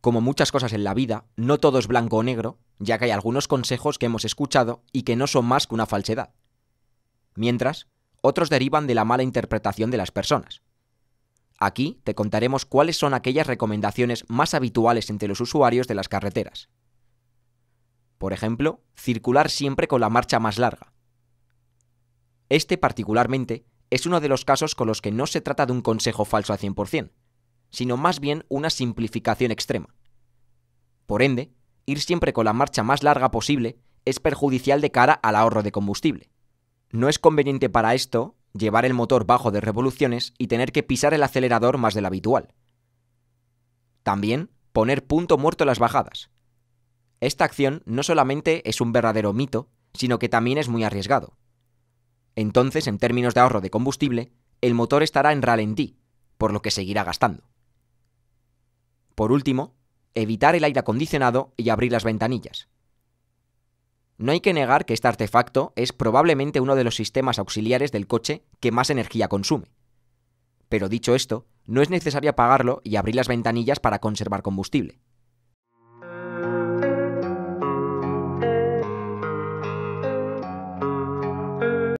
como muchas cosas en la vida, no todo es blanco o negro, ya que hay algunos consejos que hemos escuchado y que no son más que una falsedad. Mientras, otros derivan de la mala interpretación de las personas. Aquí te contaremos cuáles son aquellas recomendaciones más habituales entre los usuarios de las carreteras. Por ejemplo, circular siempre con la marcha más larga. Este particularmente es uno de los casos con los que no se trata de un consejo falso al 100%, sino más bien una simplificación extrema. Por ende, ir siempre con la marcha más larga posible es perjudicial de cara al ahorro de combustible. No es conveniente para esto llevar el motor bajo de revoluciones y tener que pisar el acelerador más de lo habitual. También poner punto muerto las bajadas. Esta acción no solamente es un verdadero mito, sino que también es muy arriesgado. Entonces, en términos de ahorro de combustible, el motor estará en ralentí, por lo que seguirá gastando. Por último, evitar el aire acondicionado y abrir las ventanillas. No hay que negar que este artefacto es probablemente uno de los sistemas auxiliares del coche que más energía consume. Pero dicho esto, no es necesario apagarlo y abrir las ventanillas para conservar combustible.